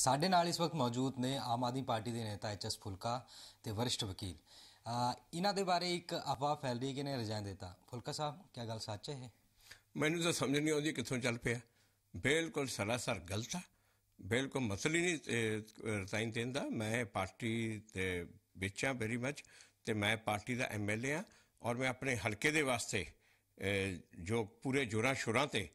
ਸਾਡੇ ਨਾਲ ਇਸ ਵਕਤ ਮੌਜੂਦ ਨੇ ਆਮ ਆਦਮੀ ਪਾਰਟੀ ਦੇ ਨੇਤਾ ਐਚਐਸ ਫੁਲਕਾ ਤੇ ਵਰਿਸ਼ਟ ਵਕੀਲ ਇਹਨਾਂ ਦੇ ਬਾਰੇ ਇੱਕ ਅਫਵਾਹ ਫੈਲ ਰਹੀ ਕਿ ਨੇ ਰਜਾਇ ਦਿੱਤਾ ਫੁਲਕਾ ਸਾਹਿਬ ਕੀ ਗੱਲ ਸੱਚ ਹੈ ਮੈਨੂੰ ਤਾਂ ਸਮਝ ਨਹੀਂ ਆਉਂਦੀ ਕਿੱਥੋਂ ਚੱਲ ਪਿਆ ਬਿਲਕੁਲ ਸਰਾਸਰ ਗਲਤ ਹੈ ਬਿਲਕੁਲ ਮਸਲ ਹੀ ਨਹੀਂ ਰਜਾਇ ਦਿੰਦਾ ਮੈਂ ਪਾਰਟੀ ਤੇ ਵਿੱਚ ਆ ਵੈਰੀ ਮੱਚ ਤੇ ਮੈਂ ਪਾਰਟੀ ਦਾ ਐਮਐਲਏ ਆ ਔਰ ਮੈਂ ਆਪਣੇ ਹਲਕੇ ਦੇ ਵਾਸਤੇ ਜੋ ਪੂਰੇ ਜੋਰਾਂ ਸ਼ੋਰਾਂ ਤੇ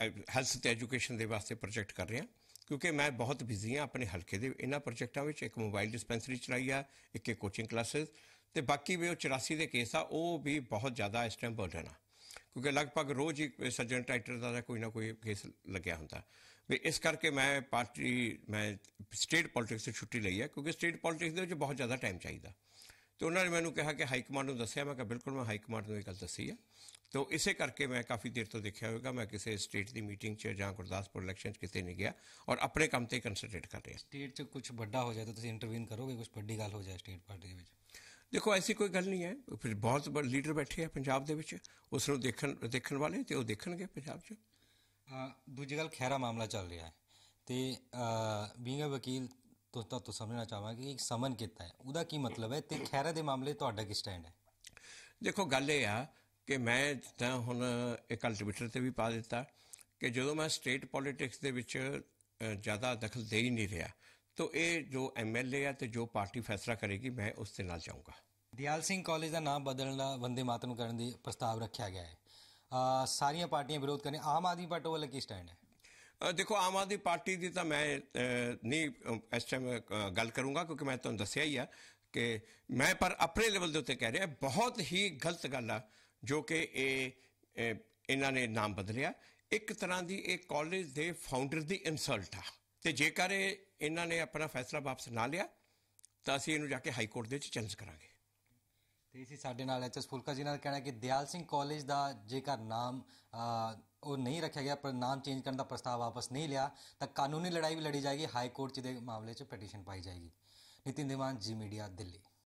ਹੈਲਥ ਤੇ ਐਜੂਕੇਸ਼ਨ ਦੇ ਵਾਸਤੇ ਪ੍ਰੋਜੈਕਟ ਕਰ ਰਿਹਾ ਕਿਉਂਕਿ ਮੈਂ ਬਹੁਤ ਬਿਜ਼ੀ ਹਾਂ ਆਪਣੇ ਹਲਕੇ ਦੇ ਇਹਨਾਂ ਪ੍ਰੋਜੈਕਟਾਂ ਵਿੱਚ ਇੱਕ ਮੋਬਾਈਲ ਡਿਸਪੈਂਸਰੀ ਚਲਾਈ ਆ ਇੱਕ ਇੱਕ ਕੋਚਿੰਗ ਕਲਾਸਿਸ ਤੇ ਬਾਕੀ ਵੀ ਉਹ 84 ਦੇ ਕੇਸ ਆ ਉਹ ਵੀ ਬਹੁਤ ਜ਼ਿਆਦਾ ਇਸ ਟਾਈਮ ਬਰਡਨ ਆ ਕਿਉਂਕਿ ਲਗਭਗ ਰੋਜ਼ ਹੀ ਸਰਜਨ ਟਾਈਟਰ ਦਾ ਕੋਈ ਨਾ ਕੋਈ ਕੇਸ ਲੱਗਿਆ ਹੁੰਦਾ ਵੀ ਇਸ ਕਰਕੇ ਮੈਂ ਪਾਰਟੀ ਮੈਂ ਸਟੇਟ ਪੋਲਿਟਿਕਸ ਤੋਂ ਛੁੱਟੀ ਲਈ ਹੈ ਕਿਉਂਕਿ ਸਟੇਟ ਪੋਲਿਟਿਕਸ ਦੇ ਵਿੱਚ ਬਹੁਤ ਜ਼ਿਆਦਾ ਟਾਈਮ ਚਾਹੀਦਾ ਤੇ ਉਹਨਾਂ ਨੇ ਮੈਨੂੰ ਕਿਹਾ ਕਿ ਹਾਈ ਕਮਾਂਡ ਨੂੰ ਦੱਸਿਆ ਮੈਂ ਕਿ ਬਿਲਕੁਲ ਮੈਂ ਹਾਈ ਕਮਾਂਡ ਨੂੰ ਇਹ ਗੱਲ ਦੱਸੀ ਹੈ ਤੋ ਇਸੇ ਕਰਕੇ ਮੈਂ ਕਾਫੀ ਦੇਰ ਤੋਂ ਦੇਖਿਆ ਹੋਵੇਗਾ ਮੈਂ ਕਿਸੇ ਸਟੇਟ ਦੀ ਮੀਟਿੰਗ 'ਚ ਜਾਂ ਗੁਰਦਾਸਪੁਰ ਇਲੈਕਸ਼ਨ 'ਚ ਕਿਤੇ ਨਹੀਂ ਗਿਆ ਔਰ ਆਪਣੇ ਕੰਮ ਤੇ ਕਨਸੈਂਟਰੇਟ ਕਰ ਰਿਹਾ ਸਟੇਟ 'ਚ ਕੁਝ ਵੱਡਾ ਹੋ ਜਾਏ ਤਾਂ ਤੁਸੀਂ ਇੰਟਰਵੀਨ ਕਰੋਗੇ ਕੁਝ ਵੱਡੀ ਗੱਲ ਹੋ ਜਾਏ ਸਟੇਟ ਪਾਰਟੀ ਦੇ ਵਿੱਚ ਦੇਖੋ ਐਸੀ ਕੋਈ ਗੱਲ ਨਹੀਂ ਹੈ ਫਿਰ ਬਹੁਤ ਬੜੇ ਲੀਡਰ ਬੈਠੇ ਆ ਪੰਜਾਬ ਦੇ ਵਿੱਚ ਉਸ ਨੂੰ ਦੇਖਣ ਦੇਖਣ ਵਾਲੇ ਤੇ ਉਹ ਦੇਖਣਗੇ ਪੰਜਾਬ 'ਚ ਦੂਜੀ ਗੱਲ ਖੈਰਾ ਮਾਮਲਾ ਚੱਲ ਰਿਹਾ ਹੈ ਤੇ ਬੀਇੰਗ ਅ ਵਕੀਲ ਤੋਂ ਤੋਂ ਸਮਝਣਾ ਚਾਹਾਂਗੇ ਕਿ ਸਮਨ ਕੀਤਾ ਹੈ ਉਹਦਾ ਕੀ ਮਤਲਬ ਹੈ ਤੇ ਖੈਰਾ ਦੇ ਮਾਮਲੇ ਤੁਹਾਡਾ ਕੀ ਸਟੈਂਡ ਹੈ ਦੇਖੋ ਗੱਲ ਇਹ ਆ ਕਿ ਮੈਂ ਤਾਂ ਹੁਣ ਇੱਕ ਅਲਟੀਮੇਟਰ ਤੇ ਵੀ ਪਾ ਦਿੱਤਾ ਕਿ ਜਦੋਂ ਮੈਂ ਸਟੇਟ ਪੋਲਿਟਿਕਸ ਦੇ ਵਿੱਚ ਜ਼ਿਆਦਾ ਦਖਲ ਦੇ ਹੀ ਨਹੀਂ ਰਿਹਾ ਤਾਂ ਇਹ ਜੋ ਐਮਐਲਏ ਆ ਤੇ ਜੋ ਪਾਰਟੀ ਫੈਸਲਾ ਕਰੇਗੀ ਮੈਂ ਉਸ ਦੇ ਨਾਲ ਜਾਊਂਗਾ ਦਿਆਲ ਸਿੰਘ ਕਾਲਜ ਦਾ ਨਾਮ ਬਦਲਣ ਦਾ ਵੰਦੇ ਮਾਤਰਮ ਕਰਨ ਦੀ ਪ੍ਰਸਤਾਵ ਰੱਖਿਆ ਗਿਆ ਹੈ ਸਾਰੀਆਂ ਪਾਰਟੀਆਂ ਵਿਰੋਧ ਕਰ ਆਮ ਆਦਮੀ ਪਾਰਟੀ ਵੱਲ ਕੀ ਸਟੈਂਡ ਹੈ ਦੇਖੋ ਆਮ ਆਦਮੀ ਪਾਰਟੀ ਦੀ ਤਾਂ ਮੈਂ ਨਹੀਂ ਇਸ ਟਾਈਮ ਗੱਲ ਕਰੂੰਗਾ ਕਿਉਂਕਿ ਮੈਂ ਤੁਹਾਨੂੰ ਦੱਸਿਆ ਹੀ ਆ ਕਿ ਮੈਂ ਪਰ ਆਪਣੇ ਲੈਵਲ ਦੇ ਉੱਤੇ ਕਹਿ ਰਿਹਾ ਬਹੁਤ ਹੀ ਗਲਤ ਗੱਲ ਆ ਜੋ ਕਿ ਇਹ ਇਹਨਾਂ ਨੇ ਨਾਮ ਬਦਲਿਆ ਇੱਕ ਤਰ੍ਹਾਂ ਦੀ ਇਹ ਕਾਲਜ ਦੇ ਫਾਊਂਡਰ ਦੀ ਇਨਸਲਟ ਆ ਤੇ ਜੇਕਰ ਇਹਨਾਂ ਨੇ ਆਪਣਾ ਫੈਸਲਾ ਵਾਪਸ ਨਾ ਲਿਆ ਤਾਂ ਅਸੀਂ ਇਹਨੂੰ ਜਾ ਕੇ ਹਾਈ ਕੋਰਟ ਦੇ ਵਿੱਚ ਚੈਲੰਜ ਕਰਾਂਗੇ ਤੇ ਇਸੇ ਸਾਡੇ ਨਾਲ ਐਚਐਸ ਫੁਲਕਾ ਜੀ ਨਾਲ ਕਹਿਣਾ ਕਿ ਦਿਆਲ ਸਿੰਘ ਕਾਲਜ ਦਾ ਜੇਕਰ ਨਾਮ ਉਹ ਨਹੀਂ ਰੱਖਿਆ ਗਿਆ ਪਰ ਨਾਮ ਚੇਂਜ ਕਰਨ ਦਾ ਪ੍ਰਸਤਾਵ ਵਾਪਸ ਨਹੀਂ ਲਿਆ ਤਾਂ ਕਾਨੂੰਨੀ ਲੜਾਈ ਵੀ ਲੜੀ ਜਾਏਗੀ ਹਾਈ ਕੋਰਟ 'ਚ ਦੇ ਮਾਮਲੇ 'ਚ ਪਟੀਸ਼ਨ ਪਾਈ ਜਾਏਗੀ ਨਿਤਿਨ ਦੇਵਾਨ ਜੀ ਮੀਡੀਆ ਦਿੱਲੀ